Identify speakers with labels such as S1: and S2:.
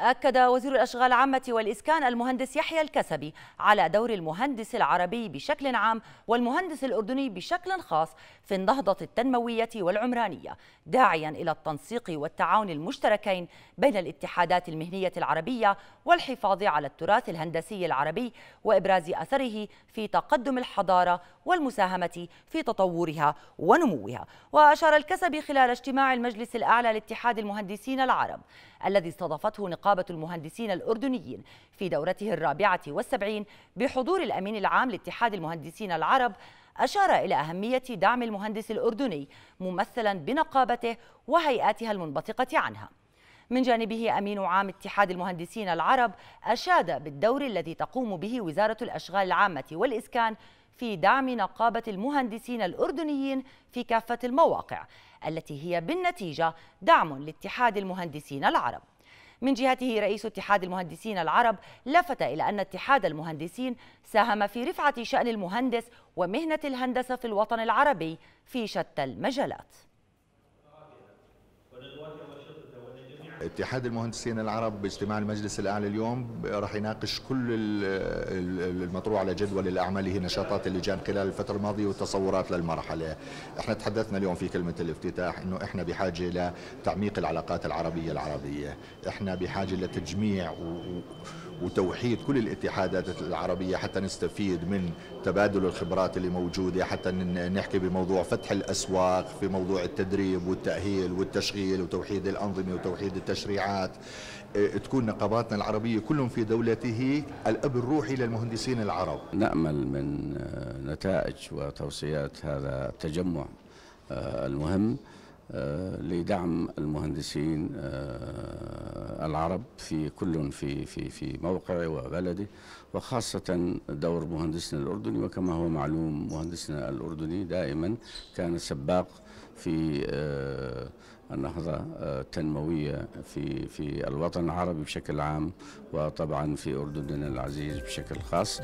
S1: أكد وزير الأشغال العامة والإسكان المهندس يحيى الكسبي على دور المهندس العربي بشكل عام والمهندس الأردني بشكل خاص في النهضة التنموية والعمرانية داعيا إلى التنسيق والتعاون المشتركين بين الاتحادات المهنية العربية والحفاظ على التراث الهندسي العربي وإبراز أثره في تقدم الحضارة والمساهمة في تطورها ونموها وأشار الكسبي خلال اجتماع المجلس الأعلى لاتحاد المهندسين العرب الذي استضافته نقاط نقابة المهندسين الأردنيين في دورته الرابعة والسبعين بحضور الأمين العام لاتحاد المهندسين العرب أشار إلى أهمية دعم المهندس الأردني ممثلا بنقابته وهيئاتها المنبثقة عنها من جانبه أمين عام اتحاد المهندسين العرب أشاد بالدور الذي تقوم به وزارة الأشغال العامة والإسكان في دعم نقابة المهندسين الأردنيين في كافة المواقع التي هي بالنتيجة دعم لاتحاد المهندسين العرب من جهته رئيس اتحاد المهندسين العرب لفت إلى أن اتحاد المهندسين ساهم في رفعة شأن المهندس ومهنة الهندسة في الوطن العربي في شتى المجالات
S2: اتحاد المهندسين العرب باجتماع المجلس الأعلى اليوم راح يناقش كل المطروح على جدول الأعمال هي نشاطات اللجان خلال الفترة الماضية والتصورات للمرحلة احنا تحدثنا اليوم في كلمة الافتتاح انه احنا بحاجة لتعميق العلاقات العربية العربية احنا بحاجة لتجميع و... وتوحيد كل الاتحادات العربية حتى نستفيد من تبادل الخبرات اللي موجودة حتى نحكي بموضوع فتح الأسواق في موضوع التدريب والتأهيل والتشغيل وتوحيد الأنظمة وتوحيد التدريب التشريعات آه، تكون نقاباتنا العربية كلهم في دولته الأب الروحي للمهندسين العرب
S3: نأمل من آه، نتائج وتوصيات هذا التجمع آه، المهم لدعم المهندسين العرب في كل في في في موقعه وبلده وخاصة دور مهندسنا الأردني وكما هو معلوم مهندسنا الأردني دائما كان سباق في النهضة آه، التنموية آه، في في الوطن العربي بشكل عام وطبعا في أردننا العزيز بشكل خاص